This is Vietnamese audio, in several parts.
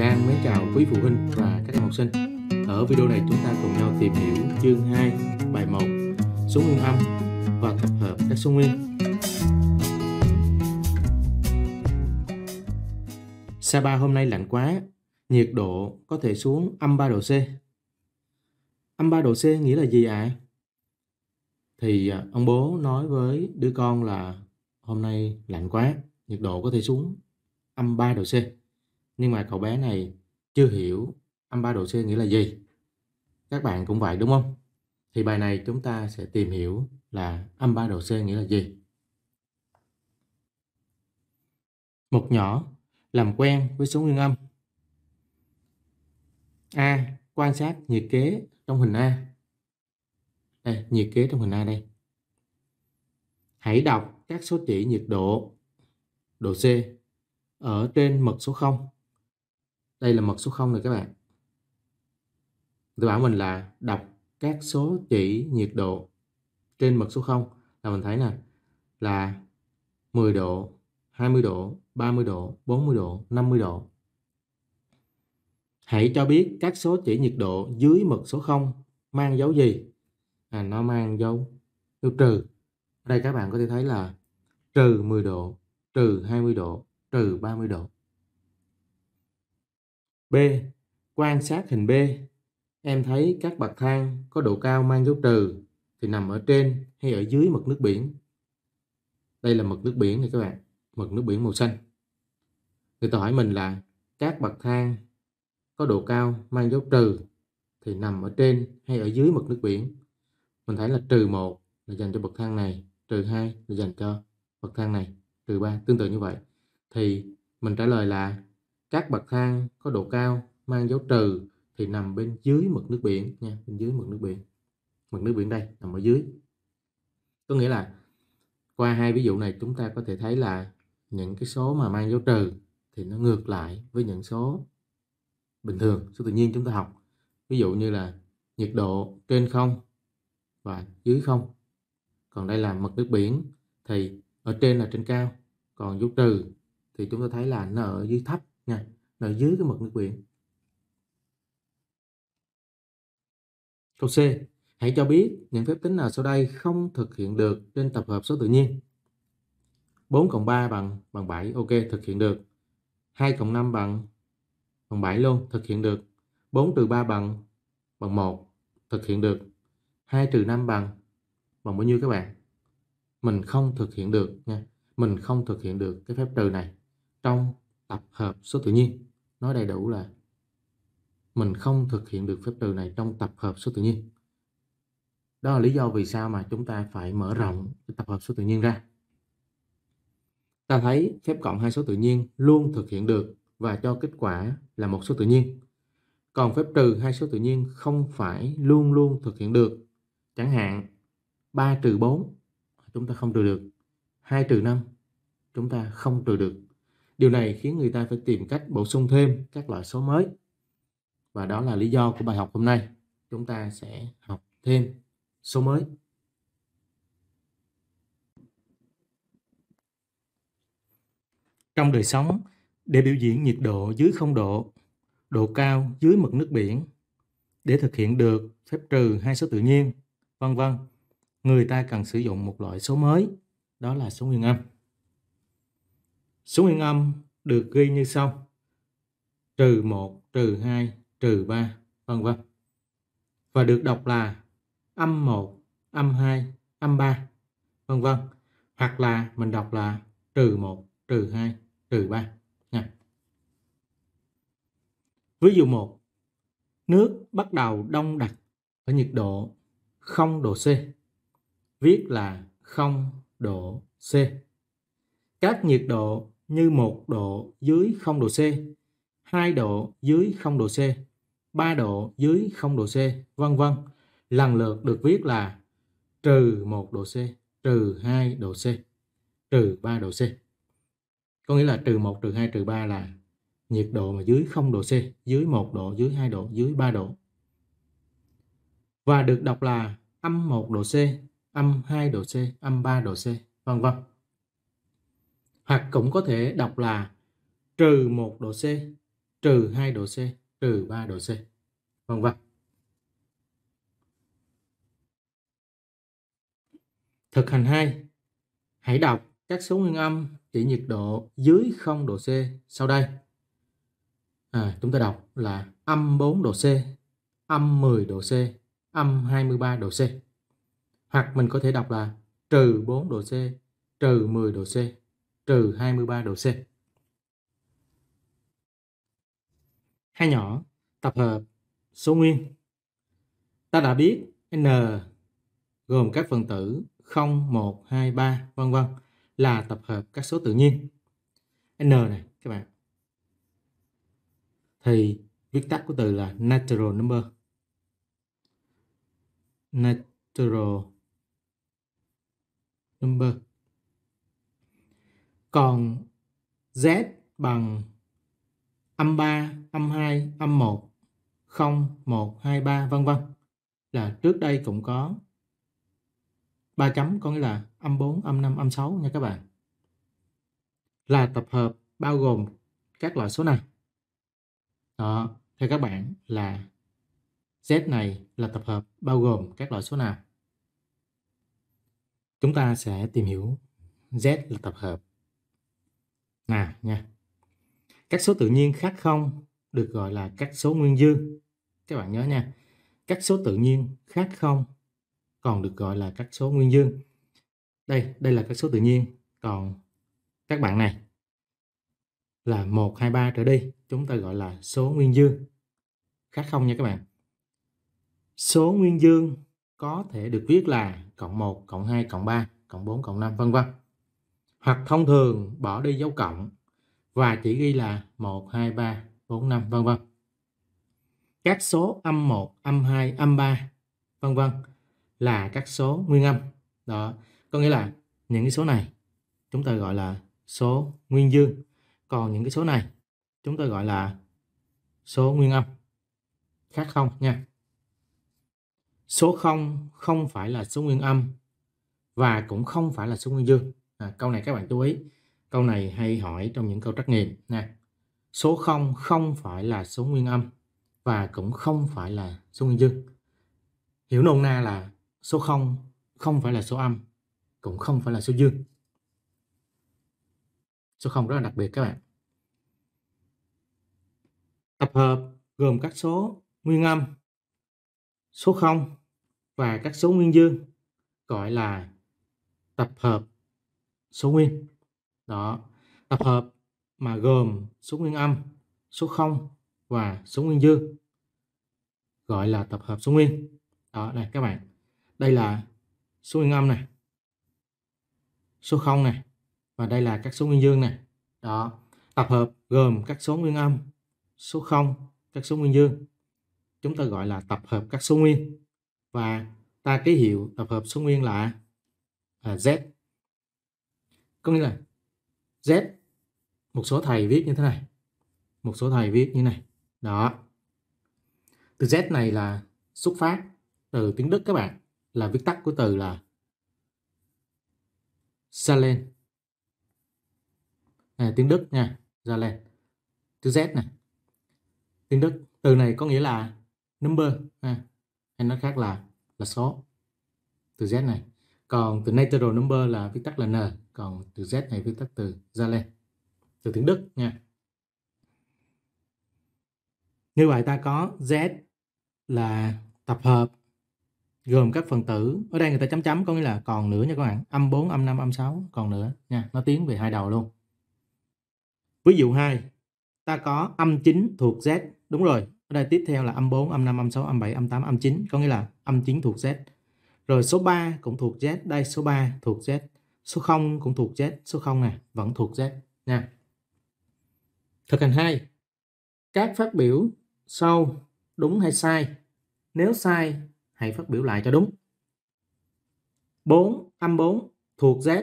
Thầy An mến chào quý phụ huynh và các em học sinh. Ở video này chúng ta cùng nhau tìm hiểu chương 2, bài 1, số nguyên âm và tập hợp các số nguyên. Sa Pa hôm nay lạnh quá, nhiệt độ có thể xuống âm 3 độ C. Âm 3 độ C nghĩa là gì ạ? À? Thì ông bố nói với đứa con là hôm nay lạnh quá, nhiệt độ có thể xuống âm 3 độ C nhưng mà cậu bé này chưa hiểu âm 3 độ C nghĩa là gì. Các bạn cũng vậy đúng không? Thì bài này chúng ta sẽ tìm hiểu là âm 3 độ C nghĩa là gì. Một nhỏ làm quen với số nguyên âm. A. Quan sát nhiệt kế trong hình A. Đây, nhiệt kế trong hình A đây. Hãy đọc các số chỉ nhiệt độ, độ C ở trên mật số 0 đây là mật số 0 này các bạn tôi bảo mình là đọc các số chỉ nhiệt độ trên mật số 0 là mình thấy nè là 10 độ 20 độ 30 độ 40 độ 50 độ hãy cho biết các số chỉ nhiệt độ dưới mật số 0 mang dấu gì à, nó mang dấu dấu trừ đây các bạn có thể thấy là trừ 10 độ trừ 20 độ trừ 30 độ B. Quan sát hình B. Em thấy các bậc thang có độ cao mang dấu trừ thì nằm ở trên hay ở dưới mực nước biển. Đây là mực nước biển này các bạn, mực nước biển màu xanh. Người ta hỏi mình là các bậc thang có độ cao mang dấu trừ thì nằm ở trên hay ở dưới mực nước biển. Mình thấy là trừ 1 là dành cho bậc thang này, trừ 2 là dành cho bậc thang này, trừ 3 tương tự như vậy. Thì mình trả lời là các bậc thang có độ cao mang dấu trừ thì nằm bên dưới mực nước biển nha bên dưới mực nước biển mực nước biển đây nằm ở dưới có nghĩa là qua hai ví dụ này chúng ta có thể thấy là những cái số mà mang dấu trừ thì nó ngược lại với những số bình thường số tự nhiên chúng ta học ví dụ như là nhiệt độ trên không và dưới không còn đây là mực nước biển thì ở trên là trên cao còn dấu trừ thì chúng ta thấy là nó ở dưới thấp nha là dưới cái mực nước biển câu C hãy cho biết những phép tính nào sau đây không thực hiện được trên tập hợp số tự nhiên 4 cộng 3 bằng bằng 7 ok thực hiện được 2 cộng 5 bằng bằng 7 luôn thực hiện được 4 trừ 3 bằng bằng 1 thực hiện được 2 trừ 5 bằng bằng bao nhiêu các bạn mình không thực hiện được nha mình không thực hiện được cái phép trừ này trong tập hợp số tự nhiên nói đầy đủ là mình không thực hiện được phép trừ này trong tập hợp số tự nhiên đó là lý do vì sao mà chúng ta phải mở rộng tập hợp số tự nhiên ra ta thấy phép cộng hai số tự nhiên luôn thực hiện được và cho kết quả là một số tự nhiên còn phép trừ hai số tự nhiên không phải luôn luôn thực hiện được chẳng hạn 3 trừ 4 chúng ta không trừ được 2 trừ 5 chúng ta không trừ được Điều này khiến người ta phải tìm cách bổ sung thêm các loại số mới. Và đó là lý do của bài học hôm nay. Chúng ta sẽ học thêm số mới. Trong đời sống, để biểu diễn nhiệt độ dưới 0 độ, độ cao dưới mực nước biển, để thực hiện được phép trừ hai số tự nhiên, vân vân, người ta cần sử dụng một loại số mới, đó là số nguyên âm. Số nguyên âm được ghi như sau. Trừ 1, trừ 2, trừ 3, vân vân. Và được đọc là âm 1, âm 2, âm 3, vân vân. Hoặc là mình đọc là trừ 1, trừ 2, trừ 3. Nha. Ví dụ 1. Nước bắt đầu đông đặc ở nhiệt độ 0 độ C. Viết là 0 độ C. Các nhiệt độ như 1 độ dưới 0 độ C, 2 độ dưới 0 độ C, 3 độ dưới 0 độ C, vân vân, lần lượt được viết là trừ 1 độ C, trừ 2 độ C, trừ 3 độ C. Có nghĩa là trừ 1, trừ 2, trừ 3 là nhiệt độ mà dưới 0 độ C, dưới 1 độ, dưới 2 độ, dưới 3 độ. Và được đọc là âm 1 độ C, âm 2 độ C, âm 3 độ C, vân vân hoặc cũng có thể đọc là trừ 1 độ C, trừ 2 độ C, trừ 3 độ C, vân vân. Thực hành 2. Hãy đọc các số nguyên âm chỉ nhiệt độ dưới 0 độ C sau đây. À, chúng ta đọc là âm 4 độ C, âm 10 độ C, âm 23 độ C. Hoặc mình có thể đọc là trừ 4 độ C, trừ 10 độ C, trừ 23 độ C. Hai nhỏ tập hợp số nguyên. Ta đã biết N gồm các phần tử 0, 1, 2, 3, vân vân là tập hợp các số tự nhiên. N này các bạn. Thì viết tắt của từ là natural number. Natural number còn Z bằng âm 3, âm 2, âm 1, 0, 1, 2, 3 vân vân là trước đây cũng có ba chấm có nghĩa là âm 4, âm 5, âm 6 nha các bạn. Là tập hợp bao gồm các loại số này. Đó, theo các bạn là Z này là tập hợp bao gồm các loại số nào? Chúng ta sẽ tìm hiểu Z là tập hợp nào nha các số tự nhiên khác không được gọi là các số nguyên dương các bạn nhớ nha các số tự nhiên khác không còn được gọi là các số nguyên dương đây đây là các số tự nhiên còn các bạn này là 1, 2, 3 trở đi chúng ta gọi là số nguyên dương khác không nha các bạn số nguyên dương có thể được viết là cộng 1, cộng 2, cộng 3, cộng 4, cộng 5 vân vân hoặc thông thường bỏ đi dấu cộng và chỉ ghi là 1, 2, 3, 4, 5, vân vân. Các số âm 1, âm 2, âm 3, vân vân là các số nguyên âm. Đó, có nghĩa là những cái số này chúng ta gọi là số nguyên dương. Còn những cái số này chúng ta gọi là số nguyên âm. Khác không nha. Số 0 không phải là số nguyên âm và cũng không phải là số nguyên dương à, câu này các bạn chú ý câu này hay hỏi trong những câu trắc nghiệm nè số 0 không phải là số nguyên âm và cũng không phải là số nguyên dương hiểu nôm na là số 0 không phải là số âm cũng không phải là số dương số 0 rất là đặc biệt các bạn tập hợp gồm các số nguyên âm số 0 và các số nguyên dương gọi là tập hợp số nguyên đó tập hợp mà gồm số nguyên âm số 0 và số nguyên dương gọi là tập hợp số nguyên đó này các bạn đây là số nguyên âm này số 0 này và đây là các số nguyên dương này đó tập hợp gồm các số nguyên âm số 0 các số nguyên dương chúng ta gọi là tập hợp các số nguyên và ta ký hiệu tập hợp số nguyên là à, Z có nghĩa là z một số thầy viết như thế này một số thầy viết như này đó từ z này là xuất phát từ tiếng đức các bạn là viết tắt của từ là salen à, tiếng đức nha salen từ z này tiếng đức từ này có nghĩa là number ha. hay nói khác là là số từ z này còn từ natural number là viết tắt là n còn từ z này viết tắt từ ra lên từ tiếng đức nha như vậy ta có z là tập hợp gồm các phần tử ở đây người ta chấm chấm có nghĩa là còn nữa nha các bạn âm 4, âm 5, âm 6 còn nữa nha nó tiến về hai đầu luôn ví dụ 2 ta có âm 9 thuộc z đúng rồi ở đây tiếp theo là âm 4, âm 5, âm 6, âm 7, âm 8, âm 9 có nghĩa là âm 9 thuộc z rồi số 3 cũng thuộc Z. Đây số 3 thuộc Z. Số 0 cũng thuộc Z. Số 0 này vẫn thuộc Z nha. Thực hành 2. Các phát biểu sau đúng hay sai? Nếu sai, hãy phát biểu lại cho đúng. 4, âm 4 thuộc Z.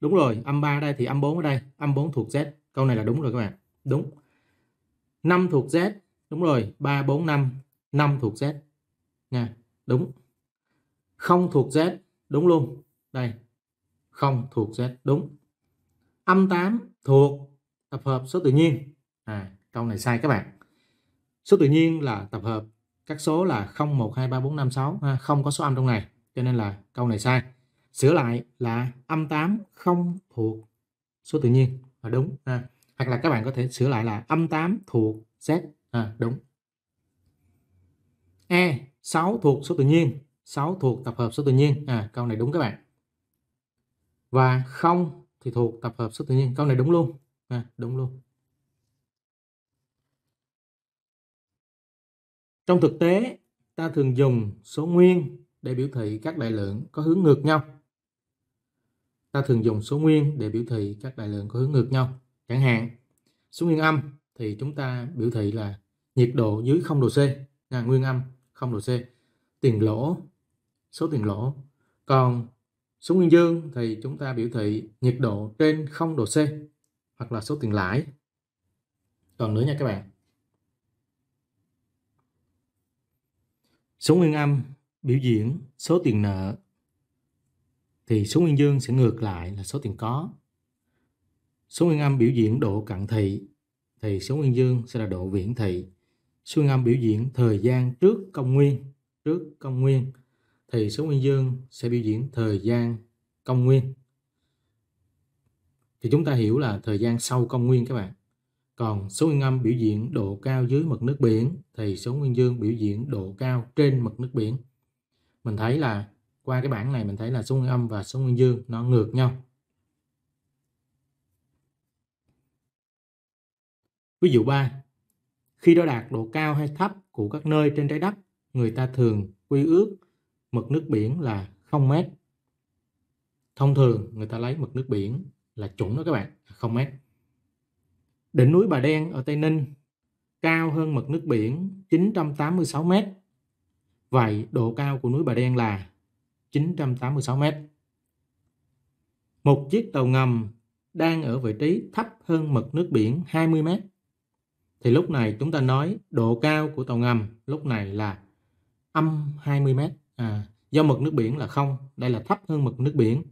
Đúng rồi, âm 3 ở đây thì âm 4 ở đây. Âm 4 thuộc Z. Câu này là đúng rồi các bạn. Đúng. 5 thuộc Z. Đúng rồi, 3, 4, 5. 5 thuộc Z. Nha, đúng không thuộc Z đúng luôn đây không thuộc Z đúng âm 8 thuộc tập hợp số tự nhiên à câu này sai các bạn số tự nhiên là tập hợp các số là 0 1 2 3 4 5 6 ha, không có số âm trong này cho nên là câu này sai sửa lại là âm 8 không thuộc số tự nhiên là đúng ha. hoặc là các bạn có thể sửa lại là âm 8 thuộc Z à, đúng E 6 thuộc số tự nhiên 6 thuộc tập hợp số tự nhiên. À, câu này đúng các bạn. Và không thì thuộc tập hợp số tự nhiên. Câu này đúng luôn. À, đúng luôn. Trong thực tế, ta thường dùng số nguyên để biểu thị các đại lượng có hướng ngược nhau. Ta thường dùng số nguyên để biểu thị các đại lượng có hướng ngược nhau. Chẳng hạn, số nguyên âm thì chúng ta biểu thị là nhiệt độ dưới 0 độ C, à, nguyên âm 0 độ C tiền lỗ, số tiền lỗ. Còn số nguyên dương thì chúng ta biểu thị nhiệt độ trên 0 độ C hoặc là số tiền lãi. Còn nữa nha các bạn. Số nguyên âm biểu diễn số tiền nợ thì số nguyên dương sẽ ngược lại là số tiền có. Số nguyên âm biểu diễn độ cận thị thì số nguyên dương sẽ là độ viễn thị. Số nguyên âm biểu diễn thời gian trước công nguyên trước công nguyên thì số nguyên dương sẽ biểu diễn thời gian công nguyên thì chúng ta hiểu là thời gian sau công nguyên các bạn còn số nguyên âm biểu diễn độ cao dưới mực nước biển thì số nguyên dương biểu diễn độ cao trên mực nước biển mình thấy là qua cái bảng này mình thấy là số nguyên âm và số nguyên dương nó ngược nhau ví dụ 3 khi đo đạt độ cao hay thấp của các nơi trên trái đất người ta thường quy ước mực nước biển là 0 mét. Thông thường người ta lấy mực nước biển là chuẩn đó các bạn, 0 mét. Đỉnh núi Bà Đen ở Tây Ninh cao hơn mực nước biển 986 mét. Vậy độ cao của núi Bà Đen là 986 mét. Một chiếc tàu ngầm đang ở vị trí thấp hơn mực nước biển 20 mét. Thì lúc này chúng ta nói độ cao của tàu ngầm lúc này là âm 20 mét à, do mực nước biển là không đây là thấp hơn mực nước biển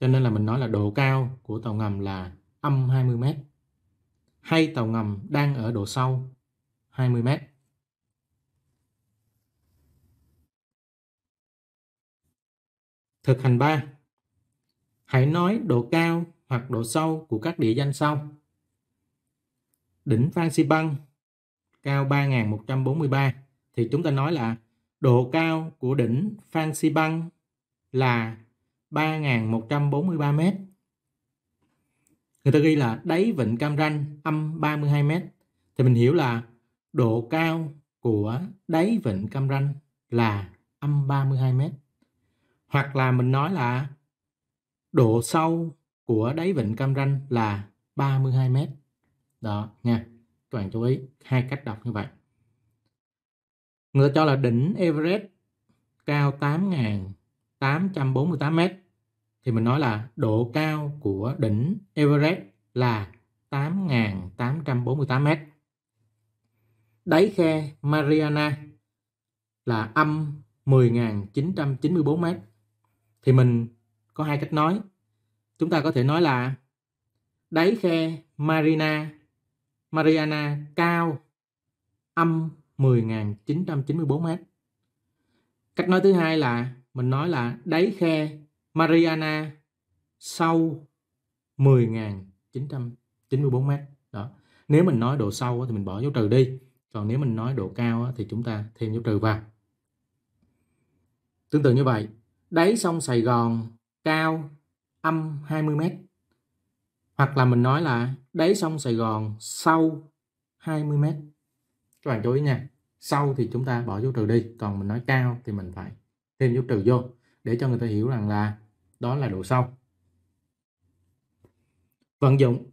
cho nên là mình nói là độ cao của tàu ngầm là âm 20 mét hay tàu ngầm đang ở độ sâu 20 mét Thực hành 3 Hãy nói độ cao hoặc độ sâu của các địa danh sau. Đỉnh Phan Xipang cao 3.143 thì chúng ta nói là độ cao của đỉnh Phan Xi Băng là 3.143 mét. Người ta ghi là đáy vịnh Cam Ranh âm 32 mét. Thì mình hiểu là độ cao của đáy vịnh Cam Ranh là âm 32 mét. Hoặc là mình nói là độ sâu của đáy vịnh Cam Ranh là 32 mét. Đó nha. Các bạn chú ý hai cách đọc như vậy. Người ta cho là đỉnh Everest cao 8.848 mét. Thì mình nói là độ cao của đỉnh Everest là 8.848 mét. Đáy khe Mariana là âm 10.994 mét. Thì mình có hai cách nói. Chúng ta có thể nói là đáy khe Marina Mariana cao âm 10.994 mét. Cách nói thứ hai là mình nói là đáy khe Mariana sâu 10.994 mét. Đó. Nếu mình nói độ sâu thì mình bỏ dấu trừ đi. Còn nếu mình nói độ cao thì chúng ta thêm dấu trừ vào. Tương tự như vậy, đáy sông Sài Gòn cao âm 20 mét Hoặc là mình nói là đáy sông Sài Gòn sâu 20 mét các bạn chú ý nha sau thì chúng ta bỏ dấu trừ đi còn mình nói cao thì mình phải thêm dấu trừ vô để cho người ta hiểu rằng là đó là độ sâu vận dụng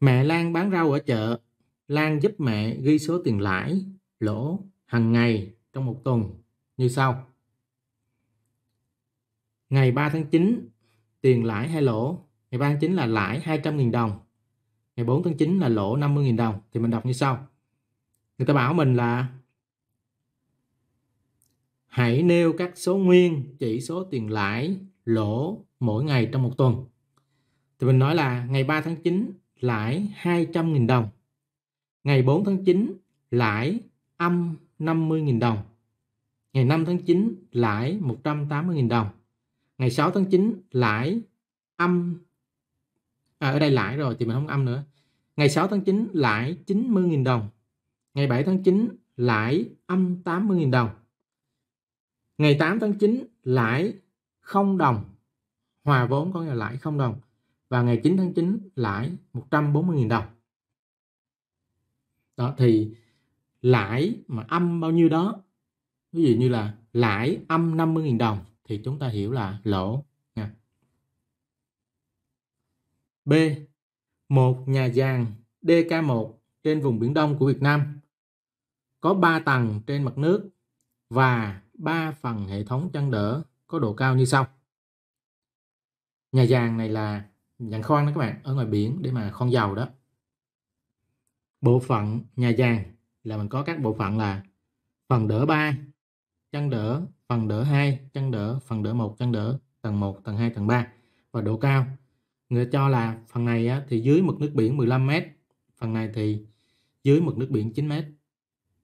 mẹ Lan bán rau ở chợ Lan giúp mẹ ghi số tiền lãi lỗ hàng ngày trong một tuần như sau ngày 3 tháng 9 tiền lãi hay lỗ ngày 3 tháng 9 là lãi 200.000 đồng ngày 4 tháng 9 là lỗ 50.000 đồng thì mình đọc như sau người ta bảo mình là hãy nêu các số nguyên chỉ số tiền lãi lỗ mỗi ngày trong một tuần thì mình nói là ngày 3 tháng 9 lãi 200.000 đồng ngày 4 tháng 9 lãi âm 50.000 đồng ngày 5 tháng 9 lãi 180.000 đồng ngày 6 tháng 9 lãi âm à, ở đây lãi rồi thì mình không âm nữa ngày 6 tháng 9 lãi 90.000 đồng Ngày 7 tháng 9 lãi âm 80.000 đồng. Ngày 8 tháng 9 lãi 0 đồng. Hòa vốn có nghĩa là lãi 0 đồng. Và ngày 9 tháng 9 lãi 140.000 đồng. Đó thì lãi mà âm bao nhiêu đó ví dụ như là lãi âm 50.000 đồng thì chúng ta hiểu là lỗ nha. B. Một nhà giàn DK1 trên vùng Biển Đông của Việt Nam có 3 tầng trên mặt nước và 3 phần hệ thống chân đỡ có độ cao như sau. Nhà giàn này là dạng khoan đó các bạn, ở ngoài biển để mà khoan dầu đó. Bộ phận nhà giàn là mình có các bộ phận là phần đỡ 3, chân đỡ, phần đỡ 2, chân đỡ, phần đỡ 1, chân đỡ, tầng 1, tầng 2, tầng 3 và độ cao. Người cho là phần này thì dưới mực nước biển 15 m, phần này thì dưới mực nước biển 9 mét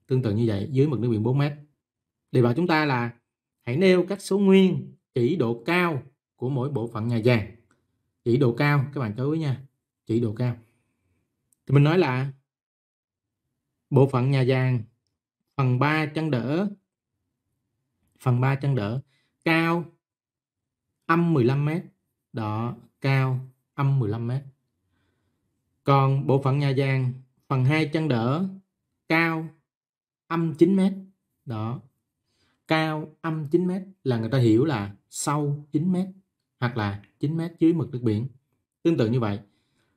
Tương tự như vậy, dưới mực nước biển 4 mét. Đề bảo chúng ta là hãy nêu các số nguyên chỉ độ cao của mỗi bộ phận nhà giàn. Chỉ độ cao, các bạn chú ý nha. Chỉ độ cao. Thì mình nói là bộ phận nhà giàn phần 3 chân đỡ phần 3 chân đỡ cao âm 15 m. Đó, cao âm 15 m. Còn bộ phận nhà giàn phần 2 chân đỡ cao âm 9 mét đó cao âm 9 mét là người ta hiểu là sâu 9 mét hoặc là 9 mét dưới mực nước biển tương tự như vậy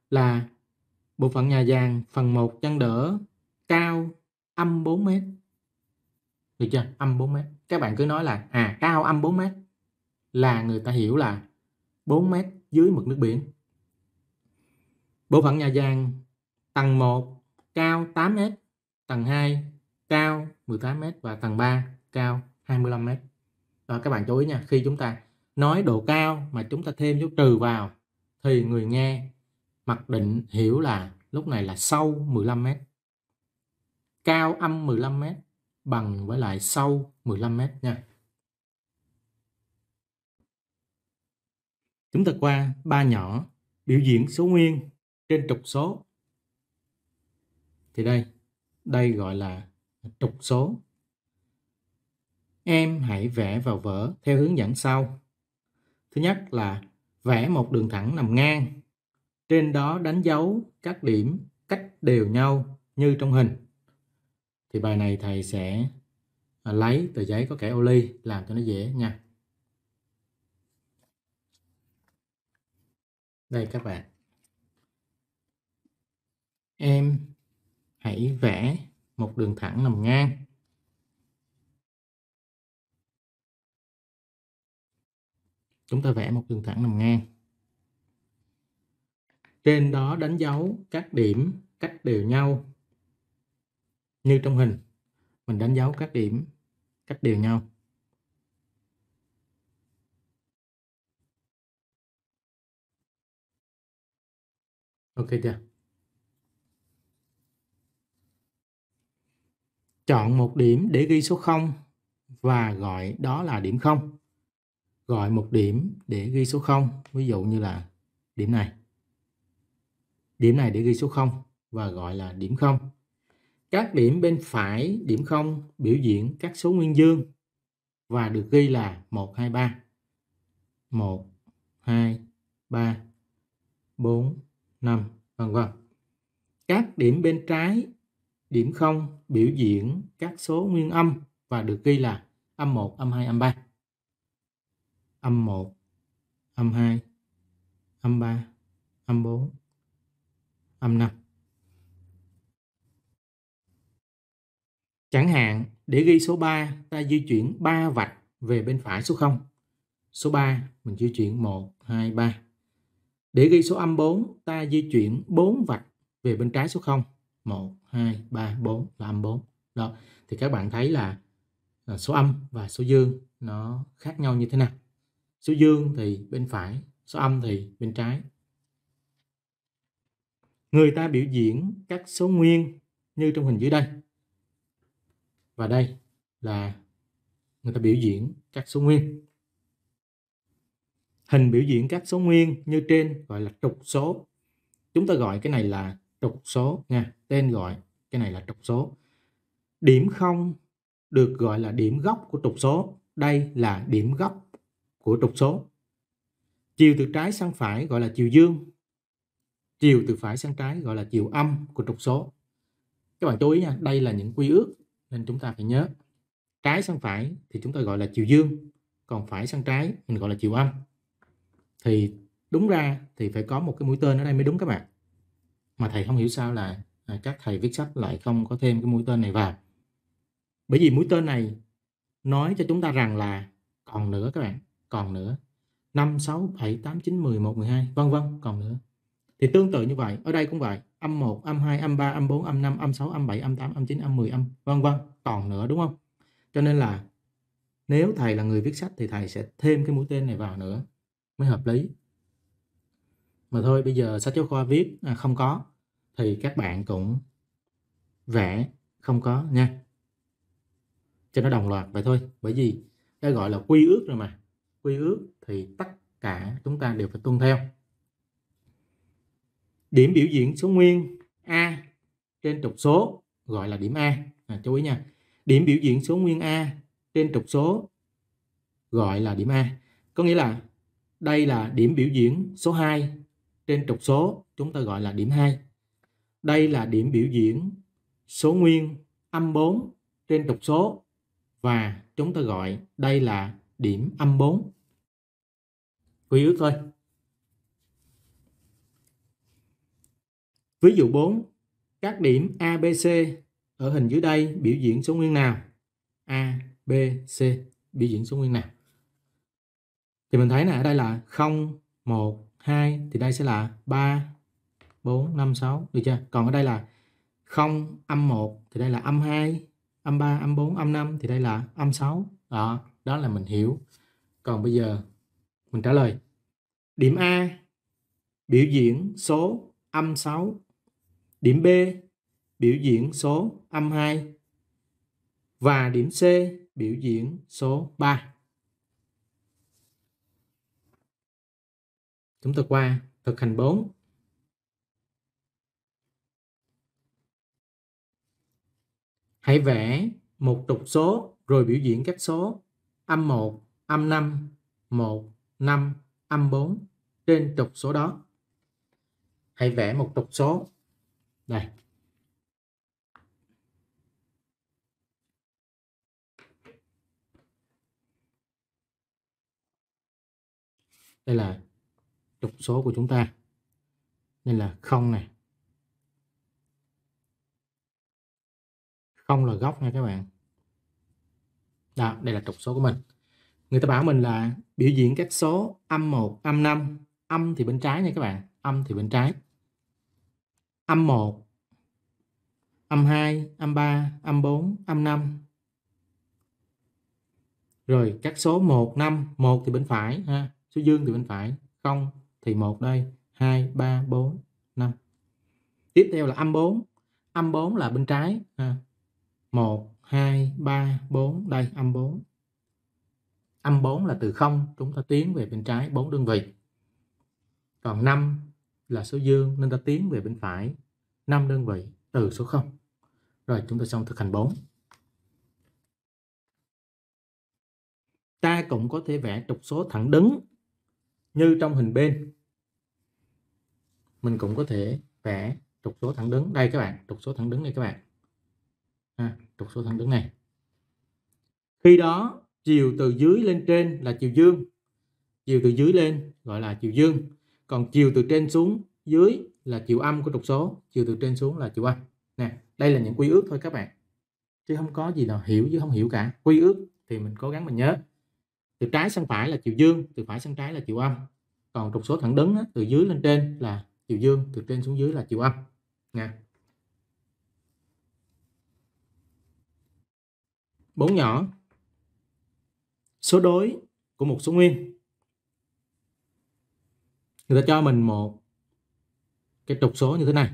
là bộ phận nhà vàng phần 1 chân đỡ cao âm 4 mét được chưa âm 4 mét các bạn cứ nói là à cao âm 4 mét là người ta hiểu là 4 mét dưới mực nước biển bộ phận nhà vàng tầng 1 cao 8 mét tầng 2 cao 18m và tầng 3 cao 25m. Đó, các bạn chú ý nha, khi chúng ta nói độ cao mà chúng ta thêm dấu trừ vào thì người nghe mặc định hiểu là lúc này là sâu 15m. Cao âm 15m bằng với lại sâu 15m nha. Chúng ta qua ba nhỏ biểu diễn số nguyên trên trục số. Thì đây, đây gọi là trục số. Em hãy vẽ vào vở theo hướng dẫn sau. Thứ nhất là vẽ một đường thẳng nằm ngang. Trên đó đánh dấu các điểm cách đều nhau như trong hình. Thì bài này thầy sẽ à, lấy tờ giấy có kẻ ô ly làm cho nó dễ nha. Đây các bạn. Em hãy vẽ một đường thẳng nằm ngang chúng ta vẽ một đường thẳng nằm ngang trên đó đánh dấu các điểm cách đều nhau như trong hình mình đánh dấu các điểm cách đều nhau ok chưa Chọn một điểm để ghi số 0 và gọi đó là điểm 0. Gọi một điểm để ghi số 0, ví dụ như là điểm này. Điểm này để ghi số 0 và gọi là điểm 0. Các điểm bên phải điểm 0 biểu diễn các số nguyên dương và được ghi là 1, 2, 3. 1, 2, 3, 4, 5, vân vân. Các điểm bên trái Điểm 0 biểu diễn các số nguyên âm và được ghi là âm 1, âm 2, âm 3. Âm 1, âm 2, âm 3, âm 4, âm 5. Chẳng hạn, để ghi số 3, ta di chuyển 3 vạch về bên phải số 0. Số 3, mình di chuyển 1, 2, 3. Để ghi số âm 4, ta di chuyển 4 vạch về bên trái số 0. 1, 2, 3, 4, âm 4 đó thì các bạn thấy là à, số âm và số dương nó khác nhau như thế nào số dương thì bên phải số âm thì bên trái người ta biểu diễn các số nguyên như trong hình dưới đây và đây là người ta biểu diễn các số nguyên hình biểu diễn các số nguyên như trên gọi là trục số chúng ta gọi cái này là trục số nha tên gọi cái này là trục số điểm không được gọi là điểm gốc của trục số đây là điểm gốc của trục số chiều từ trái sang phải gọi là chiều dương chiều từ phải sang trái gọi là chiều âm của trục số các bạn chú ý nha đây là những quy ước nên chúng ta phải nhớ trái sang phải thì chúng ta gọi là chiều dương còn phải sang trái mình gọi là chiều âm thì đúng ra thì phải có một cái mũi tên ở đây mới đúng các bạn mà thầy không hiểu sao là à, các thầy viết sách lại không có thêm cái mũi tên này vào bởi vì mũi tên này nói cho chúng ta rằng là còn nữa các bạn còn nữa 5, 6, 7, 8, 9, 10, 11, 12 vân vân còn nữa thì tương tự như vậy ở đây cũng vậy âm 1, âm 2, âm 3, âm 4, âm 5, âm 6, âm 7, âm 8, âm 9, âm 10, âm vân vân còn nữa đúng không cho nên là nếu thầy là người viết sách thì thầy sẽ thêm cái mũi tên này vào nữa mới hợp lý mà thôi bây giờ sách giáo khoa viết à, không có thì các bạn cũng vẽ không có nha cho nó đồng loạt vậy thôi bởi vì cái gọi là quy ước rồi mà quy ước thì tất cả chúng ta đều phải tuân theo điểm biểu diễn số nguyên a trên trục số gọi là điểm a à, chú ý nha điểm biểu diễn số nguyên a trên trục số gọi là điểm a có nghĩa là đây là điểm biểu diễn số 2 trên trục số chúng ta gọi là điểm 2. Đây là điểm biểu diễn số nguyên âm 4 trên trục số và chúng ta gọi đây là điểm âm 4. Quy ước thôi. Ví dụ 4, các điểm A, B, C ở hình dưới đây biểu diễn số nguyên nào? A, B, C biểu diễn số nguyên nào? Thì mình thấy là ở đây là 0, 1, 2 thì đây sẽ là 3 4 5 6 được chưa còn ở đây là 0 âm 1 thì đây là âm 2 âm 3 âm 4 âm 5 thì đây là âm 6 đó đó là mình hiểu còn bây giờ mình trả lời điểm A biểu diễn số âm 6 điểm B biểu diễn số âm 2 và điểm C biểu diễn số 3 Chúng ta qua thực hành 4. Hãy vẽ một trục số rồi biểu diễn các số âm 1, âm 5, 1, 5, âm 4 trên trục số đó. Hãy vẽ một trục số. Đây. Đây là trục số của chúng ta nên là không này không là góc nha các bạn đó đây là trục số của mình người ta bảo mình là biểu diễn các số âm 1, âm 5 âm thì bên trái nha các bạn âm thì bên trái âm 1 âm 2, âm 3, âm 4, âm 5 rồi các số 1, 5 1 thì bên phải ha số dương thì bên phải 0 thì một đây 2 3 4 5 tiếp theo là âm 4 âm 4 là bên trái à, 1 2 3 4 đây âm 4 âm 4 là từ 0 chúng ta tiến về bên trái 4 đơn vị còn 5 là số dương nên ta tiến về bên phải 5 đơn vị từ số 0 rồi chúng ta xong thực hành 4 ta cũng có thể vẽ trục số thẳng đứng như trong hình bên mình cũng có thể vẽ trục số thẳng đứng đây các bạn trục số thẳng đứng này các bạn à, trục số thẳng đứng này khi đó chiều từ dưới lên trên là chiều dương chiều từ dưới lên gọi là chiều dương còn chiều từ trên xuống dưới là chiều âm của trục số chiều từ trên xuống là chiều âm nè đây là những quy ước thôi các bạn chứ không có gì là hiểu chứ không hiểu cả quy ước thì mình cố gắng mình nhớ từ trái sang phải là chiều dương từ phải sang trái là chiều âm còn trục số thẳng đứng á, từ dưới lên trên là chiều dương từ trên xuống dưới là chiều âm nha bốn nhỏ số đối của một số nguyên người ta cho mình một cái trục số như thế này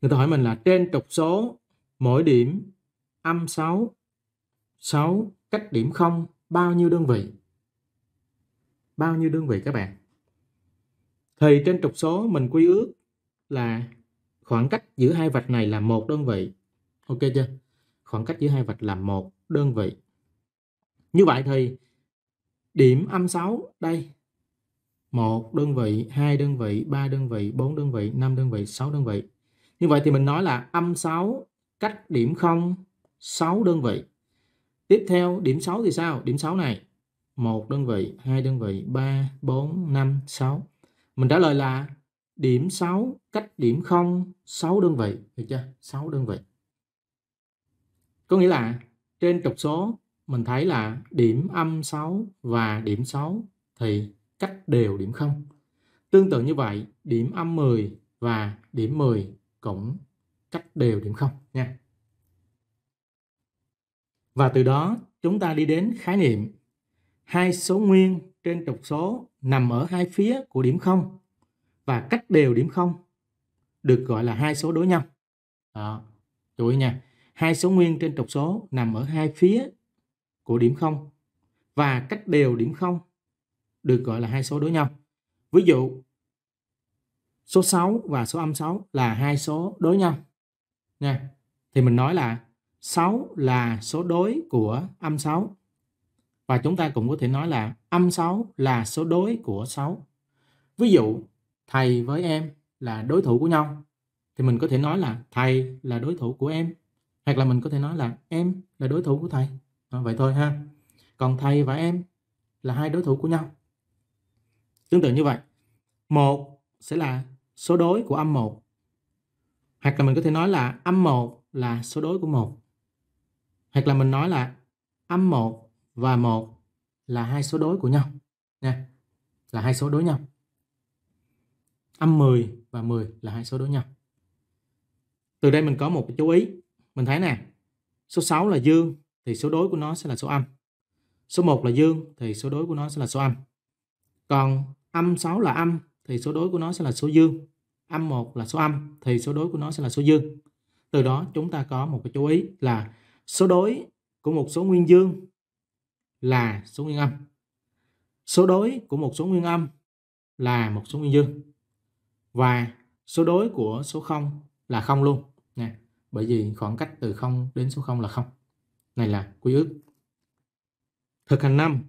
người ta hỏi mình là trên trục số mỗi điểm âm 6 6 cách điểm 0 bao nhiêu đơn vị bao nhiêu đơn vị các bạn thì trên trục số mình quy ước là khoảng cách giữa hai vạch này là một đơn vị. Ok chưa? Khoảng cách giữa hai vạch là một đơn vị. Như vậy thì điểm âm 6 đây một đơn vị, hai đơn vị, ba đơn vị, bốn đơn vị, năm đơn vị, sáu đơn vị. Như vậy thì mình nói là âm 6 cách điểm 0 6 đơn vị. Tiếp theo điểm 6 thì sao? Điểm 6 này một đơn vị, hai đơn vị, ba, bốn, năm, sáu mình trả lời là điểm 6 cách điểm 0 6 đơn vị, được chưa? 6 đơn vị. Có nghĩa là trên trục số mình thấy là điểm âm 6 và điểm 6 thì cách đều điểm 0. Tương tự như vậy, điểm âm 10 và điểm 10 cũng cách đều điểm 0 nha. Và từ đó chúng ta đi đến khái niệm hai số nguyên trên trục số nằm ở hai phía của điểm không và cách đều điểm không được gọi là hai số đối nhau. Đó. Chú ý nha. Hai số nguyên trên trục số nằm ở hai phía của điểm không và cách đều điểm không được gọi là hai số đối nhau. Ví dụ số 6 và số âm 6 là hai số đối nhau. Nha. Thì mình nói là 6 là số đối của âm 6 và chúng ta cũng có thể nói là âm 6 là số đối của 6. Ví dụ, thầy với em là đối thủ của nhau. Thì mình có thể nói là thầy là đối thủ của em. Hoặc là mình có thể nói là em là đối thủ của thầy. À, vậy thôi ha. Còn thầy và em là hai đối thủ của nhau. Tương tự như vậy, một sẽ là số đối của âm 1. Hoặc là mình có thể nói là âm 1 là số đối của 1. Hoặc là mình nói là âm 1 và 1 là hai số đối của nhau nha. Là hai số đối nhau. Âm 10 và 10 là hai số đối nhau. Từ đây mình có một chú ý. Mình thấy nè, số 6 là dương thì số đối của nó sẽ là số âm. Số 1 là dương thì số đối của nó sẽ là số âm. Còn âm 6 là âm thì số đối của nó sẽ là số dương. Âm 1 là số âm thì số đối của nó sẽ là số dương. Từ đó chúng ta có một cái chú ý là số đối của một số nguyên dương là số nguyên âm. Số đối của một số nguyên âm là một số nguyên dương. Và số đối của số 0 là không luôn. Nè, bởi vì khoảng cách từ 0 đến số 0 là không. Này là quy ước. Thực hành 5.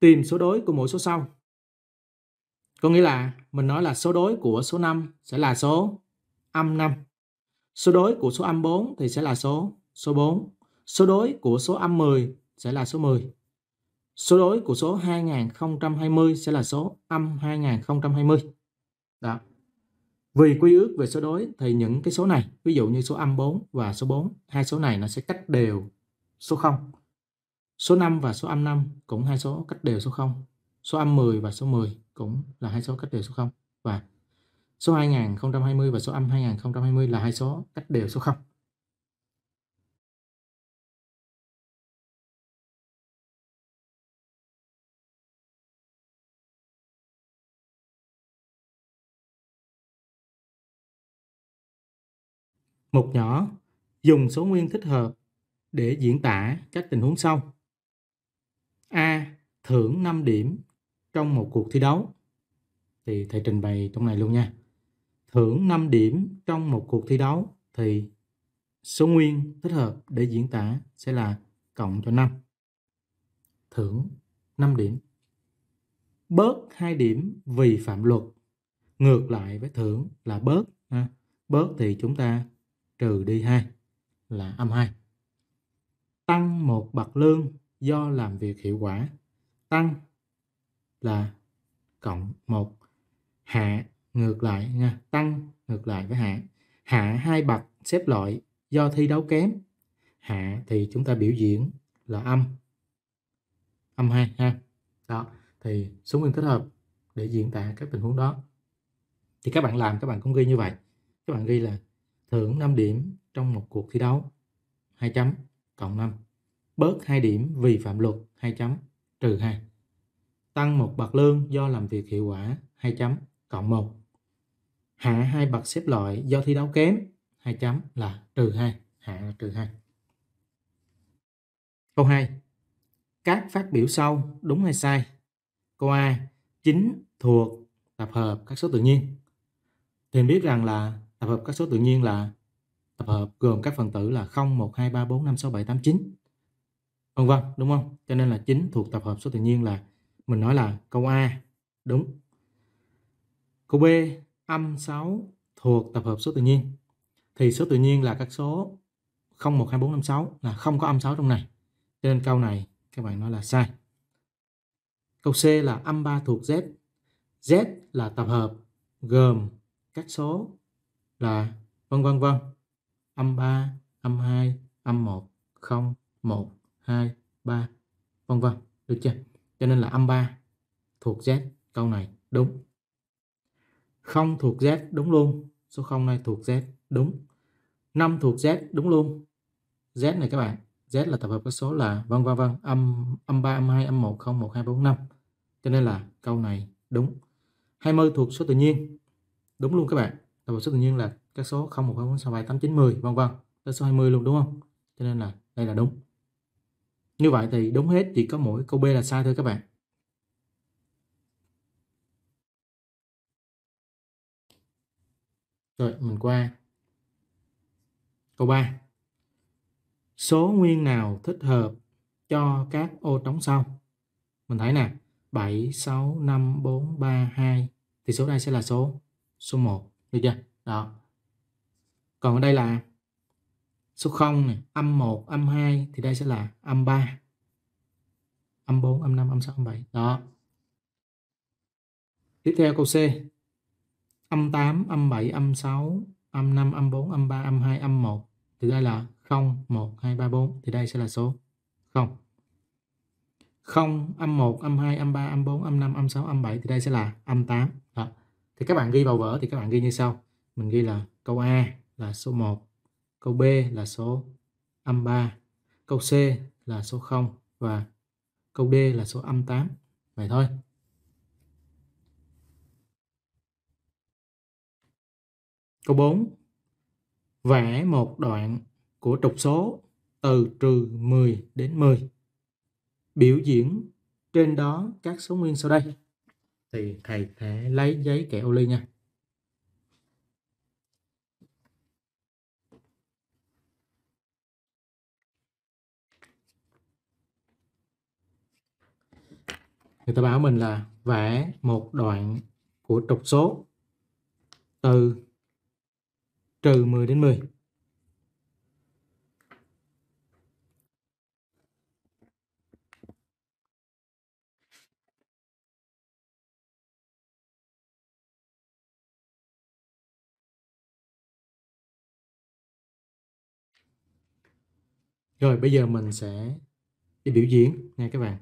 Tìm số đối của mỗi số sau. Có nghĩa là mình nói là số đối của số 5 sẽ là số âm 5. Số đối của số âm 4 thì sẽ là số số 4. Số đối của số âm 10 sẽ là số 10 số đối của số 2020 sẽ là số âm 2020. Đó. Vì quy ước về số đối thì những cái số này, ví dụ như số âm 4 và số 4, hai số này nó sẽ cách đều số 0. Số 5 và số âm 5 cũng hai số cách đều số 0. Số âm 10 và số 10 cũng là hai số cách đều số 0 và số 2020 và số âm 2020 là hai số cách đều số 0. Mục nhỏ dùng số nguyên thích hợp để diễn tả các tình huống sau. A. Thưởng 5 điểm trong một cuộc thi đấu. Thì thầy trình bày trong này luôn nha. Thưởng 5 điểm trong một cuộc thi đấu thì số nguyên thích hợp để diễn tả sẽ là cộng cho 5. Thưởng 5 điểm. Bớt 2 điểm vì phạm luật. Ngược lại với thưởng là bớt. Bớt thì chúng ta trừ đi 2 là âm 2. Tăng một bậc lương do làm việc hiệu quả. Tăng là cộng 1. Hạ ngược lại nha, tăng ngược lại với hạ. Hạ hai bậc xếp loại do thi đấu kém. Hạ thì chúng ta biểu diễn là âm. Âm 2 ha. Đó, thì số nguyên kết hợp để diễn tả các tình huống đó. Thì các bạn làm các bạn cũng ghi như vậy. Các bạn ghi là thưởng 5 điểm trong một cuộc thi đấu 2 chấm cộng 5 bớt 2 điểm vì phạm luật 2 chấm trừ 2 tăng một bậc lương do làm việc hiệu quả 2 chấm cộng 1 hạ hai bậc xếp loại do thi đấu kém 2 chấm là trừ 2 hạ là trừ 2 câu 2 các phát biểu sau đúng hay sai câu A chính thuộc tập hợp các số tự nhiên thì biết rằng là Tập hợp các số tự nhiên là tập hợp gồm các phần tử là 0, 1, 2, 3, 4, 5, 6, 7, 8, 9. Vân vân, đúng không? Cho nên là 9 thuộc tập hợp số tự nhiên là mình nói là câu A đúng. Câu B âm 6 thuộc tập hợp số tự nhiên. Thì số tự nhiên là các số 0, 1, 2, 4, 5, 6 là không có âm 6 trong này. Cho nên câu này các bạn nói là sai. Câu C là âm 3 thuộc Z. Z là tập hợp gồm các số là vân vân vân âm 3, âm 2, âm 1, 0, 1, 2, 3, vân vân. Được chưa? Cho nên là âm 3 thuộc Z, câu này đúng. Không thuộc Z đúng luôn. Số 0 này thuộc Z đúng. 5 thuộc Z đúng luôn. Z này các bạn, Z là tập hợp các số là vân vân vân, âm âm 3, âm 2, âm 1, 0, 1, 2, 4, 5. Cho nên là câu này đúng. 20 thuộc số tự nhiên. Đúng luôn các bạn là một số tự nhiên là các số 0, 1, 2, 4, 6, 7, 8, 9, 10 vân vân tới số 20 luôn đúng không cho nên là đây là đúng như vậy thì đúng hết chỉ có mỗi câu B là sai thôi các bạn rồi mình qua câu 3 số nguyên nào thích hợp cho các ô trống sau mình thấy nè 7, 6, 5, 4, 3, 2 thì số đây sẽ là số số 1 được chưa đó còn ở đây là số 0 này, âm 1, âm 2 thì đây sẽ là âm 3 âm 4, âm 5, âm 6, âm 7 đó tiếp theo câu C âm 8, âm 7, âm 6 âm 5, âm 4, âm 3, âm 2, âm 1 thì đây là 0, 1, 2, 3, 4 thì đây sẽ là số 0 0, âm 1, âm 2, âm 3, âm 4, âm 5, âm 6, âm 7 thì đây sẽ là âm 8 thì các bạn ghi vào vở thì các bạn ghi như sau mình ghi là câu A là số 1 câu B là số âm 3 câu C là số 0 và câu D là số âm 8 vậy thôi câu 4 vẽ một đoạn của trục số từ trừ 10 đến 10 biểu diễn trên đó các số nguyên sau đây thì thầy sẽ lấy giấy kẹo ly nha người ta bảo mình là vẽ một đoạn của trục số từ trừ 10 đến 10 Rồi bây giờ mình sẽ đi biểu diễn nha các bạn.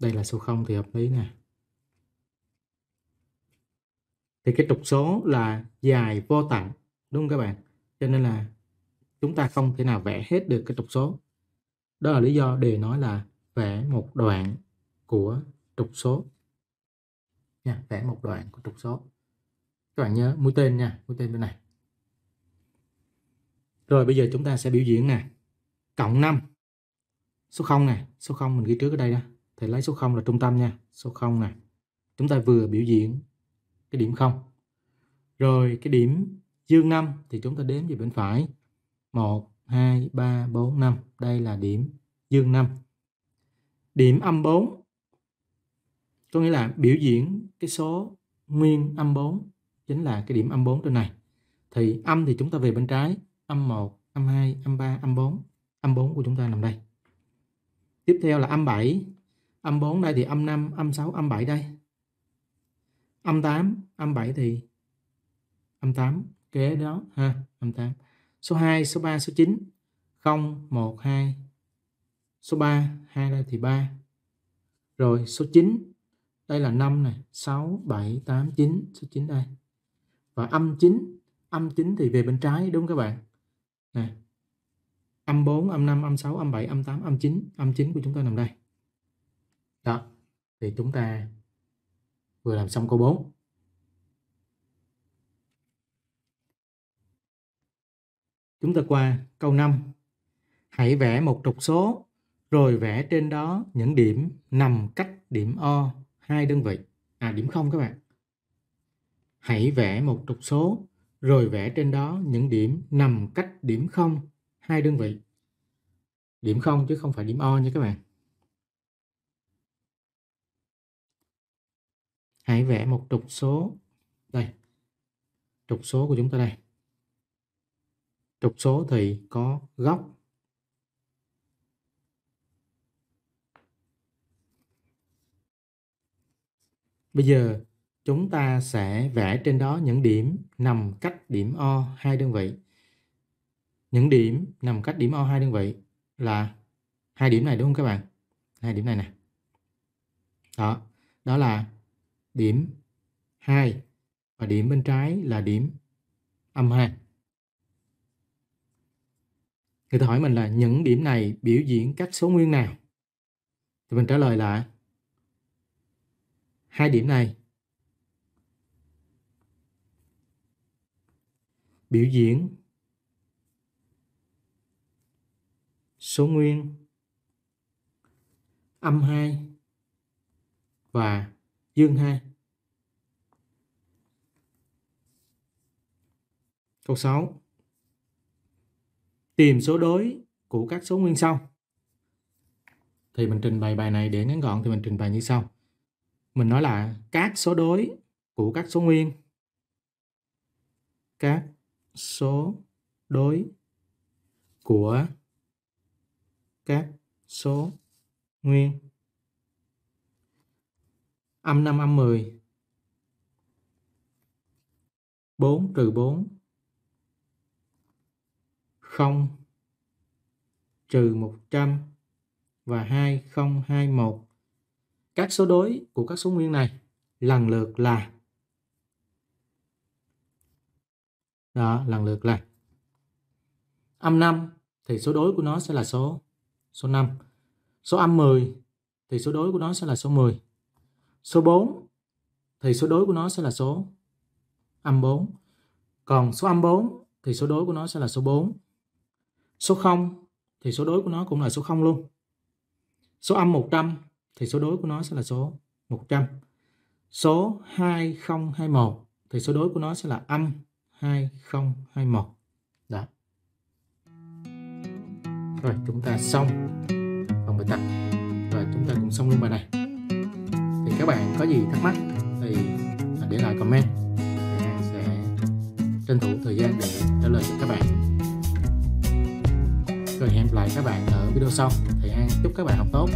Đây là số 0 thì hợp lý nè. Thì cái trục số là dài vô tận đúng không các bạn? Cho nên là chúng ta không thể nào vẽ hết được cái trục số. Đó là lý do đề nói là vẽ một đoạn của trục số. Nha, vẽ một đoạn của trục số. Các bạn nhớ mũi tên nha, mũi tên bên này. Rồi bây giờ chúng ta sẽ biểu diễn nè cộng 5 số 0 này số 0 mình ghi trước ở đây đó thì lấy số 0 là trung tâm nha số 0 này chúng ta vừa biểu diễn cái điểm 0 rồi cái điểm dương 5 thì chúng ta đếm về bên phải 1 2 3 4 5 đây là điểm dương 5 điểm âm 4 có nghĩa là biểu diễn cái số nguyên âm 4 chính là cái điểm âm 4 trên này thì âm thì chúng ta về bên trái âm 1 âm 2 âm 3 âm 4 âm 4 của chúng ta nằm đây tiếp theo là âm 7 âm 4 đây thì âm 5 âm 6 âm 7 đây âm 8 âm 7 thì âm 8 kế đó ha âm 8 số 2 số 3 số 9 0 1 2 số 3 2 đây thì 3 rồi số 9 đây là 5 này 6 7 8 9 số 9 đây và âm 9 âm 9 thì về bên trái đúng các bạn Này âm 4, âm 5, âm 6, âm 7, âm 8, âm 9. Âm 9 của chúng ta nằm đây. Đó. Thì chúng ta vừa làm xong câu 4. Chúng ta qua câu 5. Hãy vẽ một trục số rồi vẽ trên đó những điểm nằm cách điểm O hai đơn vị. À điểm không các bạn. Hãy vẽ một trục số rồi vẽ trên đó những điểm nằm cách điểm không hai đơn vị điểm không chứ không phải điểm o nha các bạn hãy vẽ một trục số đây trục số của chúng ta đây trục số thì có góc bây giờ chúng ta sẽ vẽ trên đó những điểm nằm cách điểm o hai đơn vị những điểm nằm cách điểm O hai đơn vị là hai điểm này đúng không các bạn? Hai điểm này nè. Đó, đó là điểm 2 và điểm bên trái là điểm âm 2. Người ta hỏi mình là những điểm này biểu diễn các số nguyên nào? Thì mình trả lời là hai điểm này biểu diễn số nguyên âm 2 và dương 2. Câu 6. Tìm số đối của các số nguyên sau. Thì mình trình bày bài này để ngắn gọn thì mình trình bày như sau. Mình nói là các số đối của các số nguyên các số đối của các số nguyên. Âm 5 âm 10. 4 trừ 4. 0 trừ 100 và 2021. Các số đối của các số nguyên này lần lượt là đó lần lượt là âm 5 thì số đối của nó sẽ là số số 5. Số âm 10 thì số đối của nó sẽ là số 10. Số 4 thì số đối của nó sẽ là số âm 4. Còn số âm 4 thì số đối của nó sẽ là số 4. Số 0 thì số đối của nó cũng là số 0 luôn. Số âm 100 thì số đối của nó sẽ là số 100. Số 2021 thì số đối của nó sẽ là âm 2021. Đó rồi chúng ta xong phần bài tập và chúng ta cũng xong luôn bài này thì các bạn có gì thắc mắc thì để lại comment sẽ tranh thủ thời gian để trả lời cho các bạn rồi hẹn gặp lại các bạn ở video sau thầy an chúc các bạn học tốt